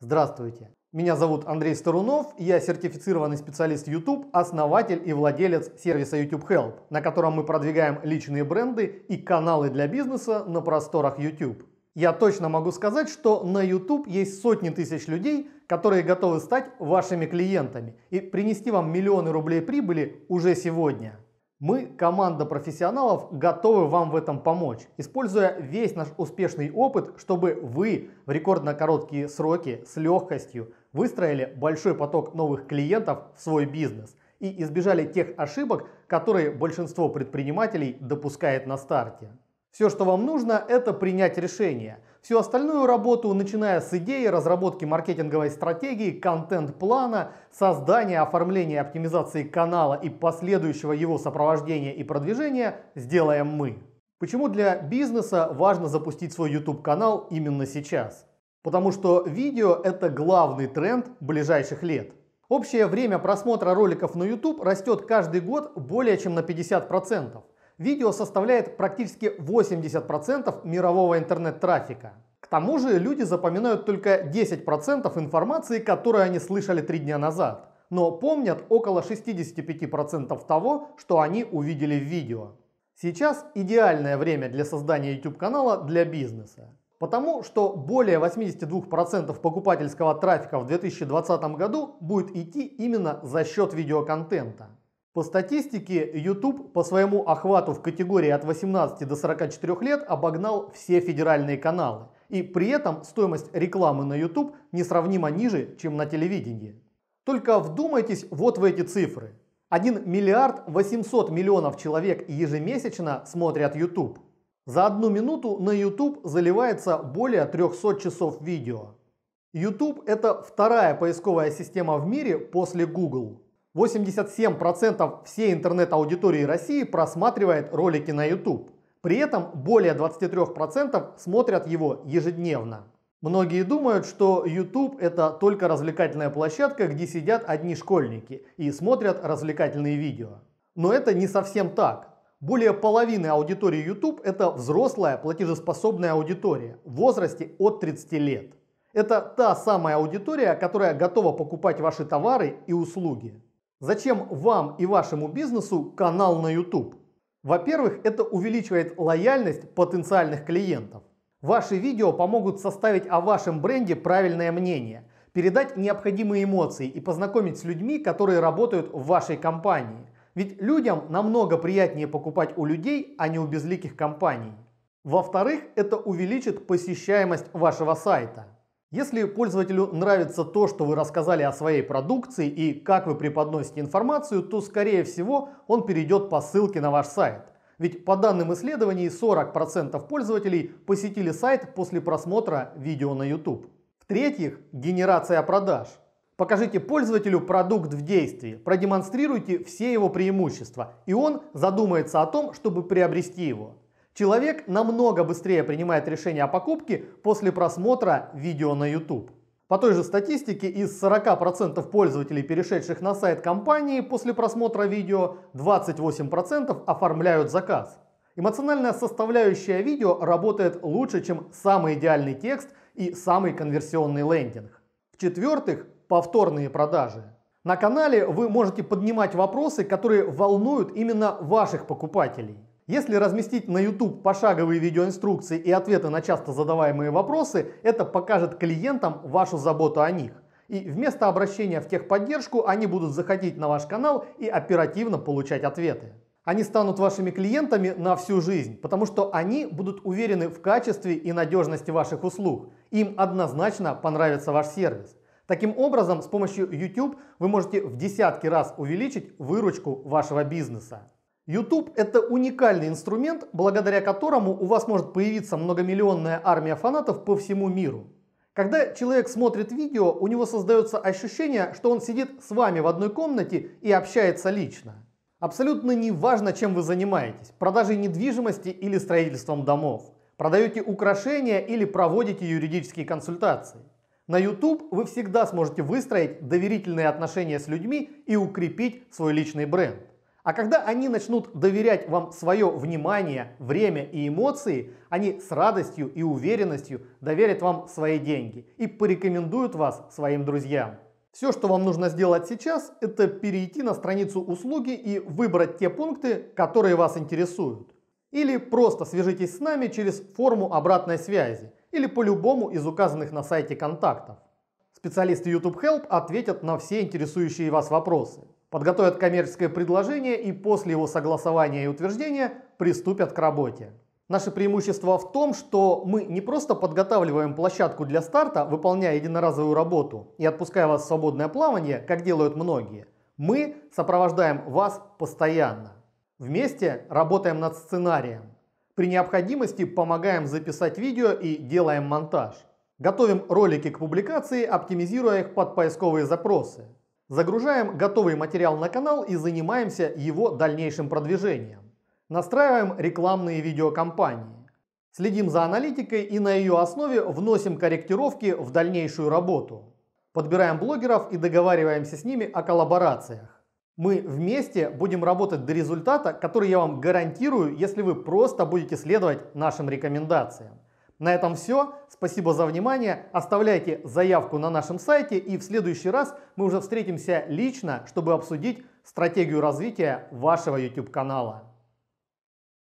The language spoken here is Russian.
Здравствуйте! Меня зовут Андрей Старунов, я сертифицированный специалист YouTube, основатель и владелец сервиса YouTube Help, на котором мы продвигаем личные бренды и каналы для бизнеса на просторах YouTube. Я точно могу сказать, что на YouTube есть сотни тысяч людей, которые готовы стать вашими клиентами и принести вам миллионы рублей прибыли уже сегодня. Мы, команда профессионалов, готовы вам в этом помочь, используя весь наш успешный опыт, чтобы вы в рекордно короткие сроки с легкостью выстроили большой поток новых клиентов в свой бизнес и избежали тех ошибок, которые большинство предпринимателей допускает на старте. Все, что вам нужно, это принять решение – Всю остальную работу, начиная с идеи, разработки маркетинговой стратегии, контент-плана, создания, оформления, и оптимизации канала и последующего его сопровождения и продвижения, сделаем мы. Почему для бизнеса важно запустить свой YouTube-канал именно сейчас? Потому что видео – это главный тренд ближайших лет. Общее время просмотра роликов на YouTube растет каждый год более чем на 50%. Видео составляет практически 80% мирового интернет-трафика. К тому же люди запоминают только 10% информации, которую они слышали три дня назад, но помнят около 65% того, что они увидели в видео. Сейчас идеальное время для создания YouTube канала для бизнеса. Потому что более 82% покупательского трафика в 2020 году будет идти именно за счет видеоконтента. По статистике, YouTube по своему охвату в категории от 18 до 44 лет обогнал все федеральные каналы. И при этом стоимость рекламы на YouTube несравнимо ниже, чем на телевидении. Только вдумайтесь вот в эти цифры. 1 миллиард 800 миллионов человек ежемесячно смотрят YouTube. За одну минуту на YouTube заливается более 300 часов видео. YouTube это вторая поисковая система в мире после Google. 87% всей интернет-аудитории России просматривает ролики на YouTube. При этом более 23% смотрят его ежедневно. Многие думают, что YouTube это только развлекательная площадка, где сидят одни школьники и смотрят развлекательные видео. Но это не совсем так. Более половины аудитории YouTube это взрослая платежеспособная аудитория в возрасте от 30 лет. Это та самая аудитория, которая готова покупать ваши товары и услуги. Зачем вам и вашему бизнесу канал на YouTube? Во-первых, это увеличивает лояльность потенциальных клиентов. Ваши видео помогут составить о вашем бренде правильное мнение, передать необходимые эмоции и познакомить с людьми, которые работают в вашей компании. Ведь людям намного приятнее покупать у людей, а не у безликих компаний. Во-вторых, это увеличит посещаемость вашего сайта. Если пользователю нравится то, что вы рассказали о своей продукции и как вы преподносите информацию, то скорее всего он перейдет по ссылке на ваш сайт. Ведь по данным исследований 40% пользователей посетили сайт после просмотра видео на YouTube. В-третьих, генерация продаж. Покажите пользователю продукт в действии, продемонстрируйте все его преимущества, и он задумается о том, чтобы приобрести его. Человек намного быстрее принимает решение о покупке после просмотра видео на YouTube. По той же статистике, из 40% пользователей, перешедших на сайт компании после просмотра видео, 28% оформляют заказ. Эмоциональная составляющая видео работает лучше, чем самый идеальный текст и самый конверсионный лендинг. В-четвертых, повторные продажи. На канале вы можете поднимать вопросы, которые волнуют именно ваших покупателей. Если разместить на YouTube пошаговые видеоинструкции и ответы на часто задаваемые вопросы, это покажет клиентам вашу заботу о них. И вместо обращения в техподдержку они будут заходить на ваш канал и оперативно получать ответы. Они станут вашими клиентами на всю жизнь, потому что они будут уверены в качестве и надежности ваших услуг. Им однозначно понравится ваш сервис. Таким образом, с помощью YouTube вы можете в десятки раз увеличить выручку вашего бизнеса. YouTube это уникальный инструмент, благодаря которому у вас может появиться многомиллионная армия фанатов по всему миру. Когда человек смотрит видео, у него создается ощущение, что он сидит с вами в одной комнате и общается лично. Абсолютно не важно, чем вы занимаетесь, продажей недвижимости или строительством домов, продаете украшения или проводите юридические консультации. На YouTube вы всегда сможете выстроить доверительные отношения с людьми и укрепить свой личный бренд. А когда они начнут доверять вам свое внимание, время и эмоции, они с радостью и уверенностью доверят вам свои деньги и порекомендуют вас своим друзьям. Все, что вам нужно сделать сейчас, это перейти на страницу услуги и выбрать те пункты, которые вас интересуют. Или просто свяжитесь с нами через форму обратной связи или по любому из указанных на сайте контактов. Специалисты YouTube Help ответят на все интересующие вас вопросы подготовят коммерческое предложение и после его согласования и утверждения приступят к работе. Наше преимущество в том, что мы не просто подготавливаем площадку для старта, выполняя единоразовую работу и отпуская вас в свободное плавание, как делают многие. Мы сопровождаем вас постоянно. Вместе работаем над сценарием. При необходимости помогаем записать видео и делаем монтаж. Готовим ролики к публикации, оптимизируя их под поисковые запросы. Загружаем готовый материал на канал и занимаемся его дальнейшим продвижением. Настраиваем рекламные видеокомпании, Следим за аналитикой и на ее основе вносим корректировки в дальнейшую работу. Подбираем блогеров и договариваемся с ними о коллаборациях. Мы вместе будем работать до результата, который я вам гарантирую, если вы просто будете следовать нашим рекомендациям. На этом все. Спасибо за внимание. Оставляйте заявку на нашем сайте и в следующий раз мы уже встретимся лично, чтобы обсудить стратегию развития вашего YouTube канала.